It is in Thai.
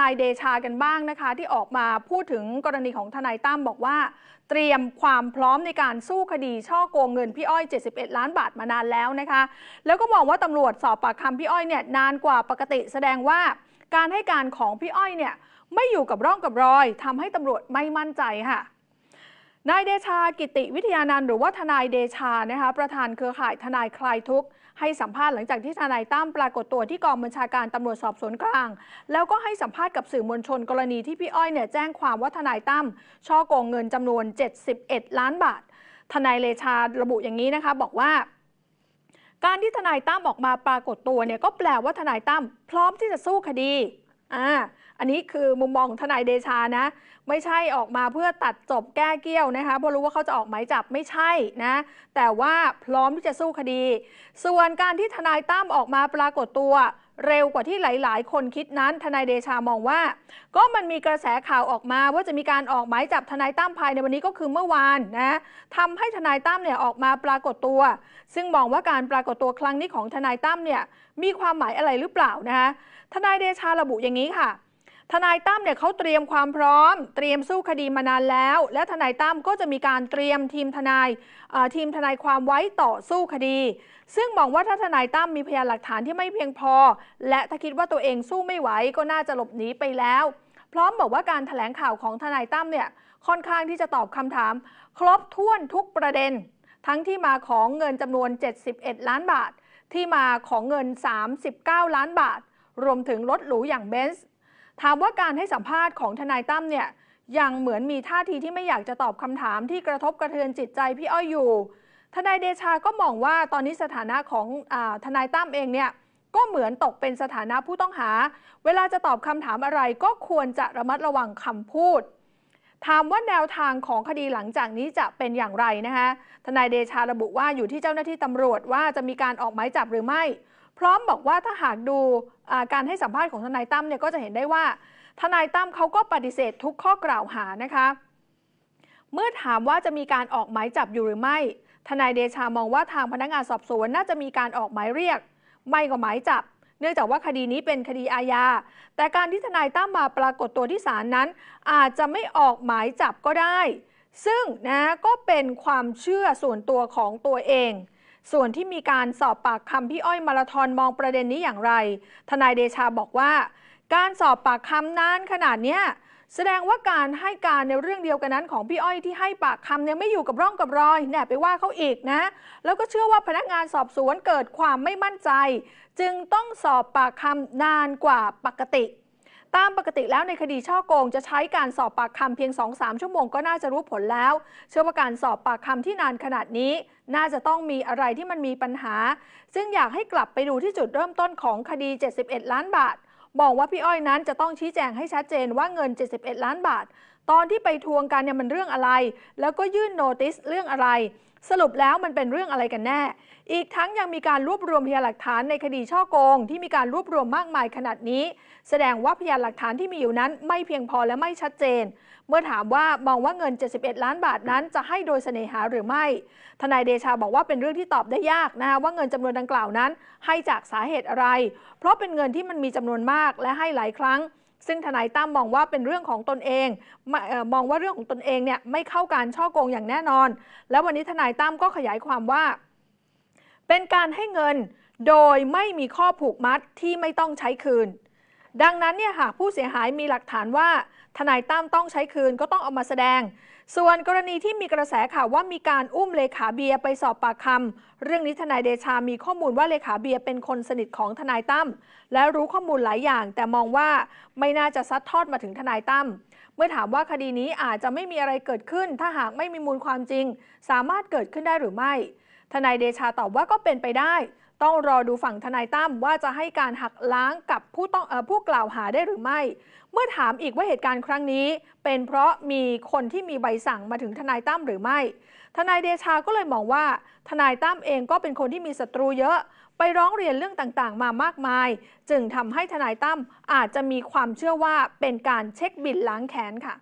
นายเดชากันบ้างนะคะที่ออกมาพูดถึงกรณีของทนายตั้มบอกว่า เตรียมความพร้อมในการสู้คดีช่อโกงเงินพี่อ้อย 71 ล้านบาทมานานแล้วนะคะ แล้วก็มองว่าตำรวจสอบปากคำพี่อ้อยเนี่ยนานกว่าปกติแสดงว่า การให้การของพี่อ้อยเนี่ยไม่อยู่กับร่องกับรอยทำให้ตำรวจไม่มั่นใจค่ะนายเดชากิติวิทยานันต์หรือว่าทนายเดชา นะคะประธานเครือข่ายทนายคลายทุกข์ให้สัมภาษณ์หลังจากที่ทนายตั้มปรากฏตัวที่กองบัญชาการตำรวจสอบสวนกลาง แล้วก็ให้สัมภาษณ์กับสื่อมวลชน กรณีที่พี่อ้อยเนี่ยแจ้งความว่าทนายตั้มช่อโกงเงินจำนวน 71 ล้านบาท ทนายเลชาระบุอย่างนี้นะคะ บอกว่า การที่ทนายตั้มออกมาปรากฏตัวเนี่ยก็แปลว่า ทนายตั้มพร้อมที่จะสู้คดีอ่าอันนี้คือมุมมองของทนายเดชานะ ไม่ใช่ออกมาเพื่อตัดจบแก้เกี้ยวนะคะเพราะรู้ว่าเขาจะออกหมายจับไม่ใช่นะ แต่ว่าพร้อมที่จะสู้คดี ส่วนการที่ทนายตั้มออกมาปรากฏตัว เร็วกว่าที่หลาย ๆ คนคิดนั้น ทนายเดชามองว่า ก็มันมีกระแสข่าวออกมาว่าจะมีการออกหมายจับทนายตั้มภายในวันนี้ก็คือเมื่อวานนะทำให้ทนายตั้มเนี่ยออกมาปรากฏตัว ซึ่งมองว่าการปรากฏตัวครั้งนี้ของทนายตั้มเนี่ยมีความหมายอะไรหรือเปล่านะคะทนายเดชาระบุอย่างนี้ค่ะทนายตั้มเนี่ยเขาเตรียมความพร้อมเตรียมสู้คดีมานานแล้ว และทนายตั้มก็จะมีการเตรียมทีมทนายทีมทนายความไว้ต่อสู้คดี ซึ่งมองว่าถ้าทนายตั้มมีพยานหลักฐานที่ไม่เพียงพอ และถ้าคิดว่าตัวเองสู้ไม่ไหวก็น่าจะหลบหนีไปแล้ว พร้อมบอกว่าการถแถลงข่าวของทนายตั้มเนี่ยค่อนข้างที่จะตอบคำถาม ครบถ้วนทุกประเด็น ทั้งที่มาของเงินจำนวน 71 ล้านบาท ที่มาของเงิน 39 ล้านบาท รวมถึงรถหรูอย่างเบนซ์ถามว่าการให้สัมภาษณ์ของทนายตั้มเนี่ยยังเหมือนมีท่าทีที่ไม่อยากจะตอบคำถามที่กระทบกระเทือนจิตใจพี่อ้อยอยู่ ทนายเดชาก็มองว่าตอนนี้สถานะของอทนายตั้มเองเนี่ยก็เหมือนตกเป็นสถานะผู้ต้องหา เวลาจะตอบคำถามอะไรก็ควรจะระมัดระวังคำพูด ถามว่าแนวทางของคดีหลังจากนี้จะเป็นอย่างไรนะคะทนายเดชาระบุว่าอยู่ที่เจ้าหน้าที่ตำรวจว่าจะมีการออกหมายจับหรือไม่พร้อมบอกว่าถ้าหากดูการให้สัมภาษณ์ของทนายตั้มเนี่ยก็จะเห็นได้ว่า ทนายตั้มเขาก็ปฏิเสธทุกข้อกล่าวหานะคะ เมื่อถามว่าจะมีการออกหมายจับอยู่หรือไม่ ทนายเดชามองว่าทางพนักงานสอบสวนน่าจะมีการออกหมายเรียก ไม่ก็หมายจับ เนื่องจากว่าคดีนี้เป็นคดีอาญาแต่การที่ทนายตั้มมาปรากฏตัวที่ศาลนั้น อาจจะไม่ออกหมายจับก็ได้ ซึ่งนะ ก็เป็นความเชื่อส่วนตัวของตัวเองส่วนที่มีการสอบปากคำพี่อ้อยมาราธอนมองประเด็นนี้อย่างไร ทนายเดชาบอกว่า การสอบปากคำนานขนาดเนี้ยแสดงว่าการให้การในเรื่องเดียวกันนั้นของพี่อ้อยที่ให้ปากคำเนี่ยไม่อยู่กับร่องกับรอยแน่ไปว่าเขาอีกนะ แล้วก็เชื่อว่าพนักงานสอบสวนเกิดความไม่มั่นใจ จึงต้องสอบปากคำนานกว่าปกติตามปกติแล้วในคดีช่อโกงจะใช้การสอบปากคำเพียง 2-3 ชั่วโมงก็น่าจะรู้ผลแล้ว เชื่อว่าการสอบปากคำที่นานขนาดนี้ น่าจะต้องมีอะไรที่มันมีปัญหา ซึ่งอยากให้กลับไปดูที่จุดเริ่มต้นของคดี 71 ล้านบาท บอกว่าพี่อ้อยนั้นจะต้องชี้แจงให้ชัดเจนว่าเงิน 71 ล้านบาทตอนที่ไปทวงกันเนี่ยมันเรื่องอะไร แล้วก็ยื่นโนติสเรื่องอะไร สรุปแล้วมันเป็นเรื่องอะไรกันแน่ อีกทั้งยังมีการรวบรวมพยานหลักฐานในคดีช่อโกง ที่มีการรวบรวมมากมายขนาดนี้ แสดงว่าพยานหลักฐานที่มีอยู่นั้นไม่เพียงพอและไม่ชัดเจน เมื่อถามว่ามองว่าเงิน71 ล้านบาทนั้นจะให้โดยเสน่หาหรือไม่ ทนายเดชาบอกว่าเป็นเรื่องที่ตอบได้ยากนะว่าเงินจำนวนดังกล่าวนั้น ให้จากสาเหตุอะไร เพราะเป็นเงินที่มันมีจำนวนมากและให้หลายครั้งซึ่งทนายตั้มมองว่าเป็นเรื่องของตนเอง มองว่าเรื่องของตนเองเนี่ยไม่เข้าการช่อโกงอย่างแน่นอน แล้ววันนี้ทนายตั้มก็ขยายความว่า เป็นการให้เงินโดยไม่มีข้อผูกมัดที่ไม่ต้องใช้คืนดังนั้นเนี่ยหากผู้เสียหายมีหลักฐานว่า ทนายตั้มต้องใช้คืนก็ต้องเอามาแสดง ส่วนกรณีที่มีกระแสข่าวว่ามีการอุ้มเลขาเบียไปสอบปากคำเรื่องนี้ทนายเดชามีข้อมูลว่าเลขาเบียเป็นคนสนิทของทนายตั้มและรู้ข้อมูลหลายอย่าง แต่มองว่าไม่น่าจะซัดทอดมาถึงทนายตั้ม เมื่อถามว่าคดีนี้อาจจะไม่มีอะไรเกิดขึ้น ถ้าหากไม่มีมูลความจริง สามารถเกิดขึ้นได้หรือไม่ทนายเดชาตอบว่าก็เป็นไปได้ ต้องรอดูฝั่งทนายตั้มว่าจะให้การหักล้างกับผู้ต้องอผู้กล่าวหาได้หรือไม่ เมื่อถามอีกว่าเหตุการณ์ครั้งนี้ เป็นเพราะมีคนที่มีใบสั่งมาถึงทนายตั้มหรือไม่ ทนายเดชา ก็เลยมองว่า ทนายตั้มเองก็เป็นคนที่มีศัตรูเยอะ ไปร้องเรียนเรื่องต่างๆ มามากมาย จึงทำให้ทนายตั้มอาจจะมีความเชื่อว่าเป็นการเช็คบินล้างแค้นค่ะ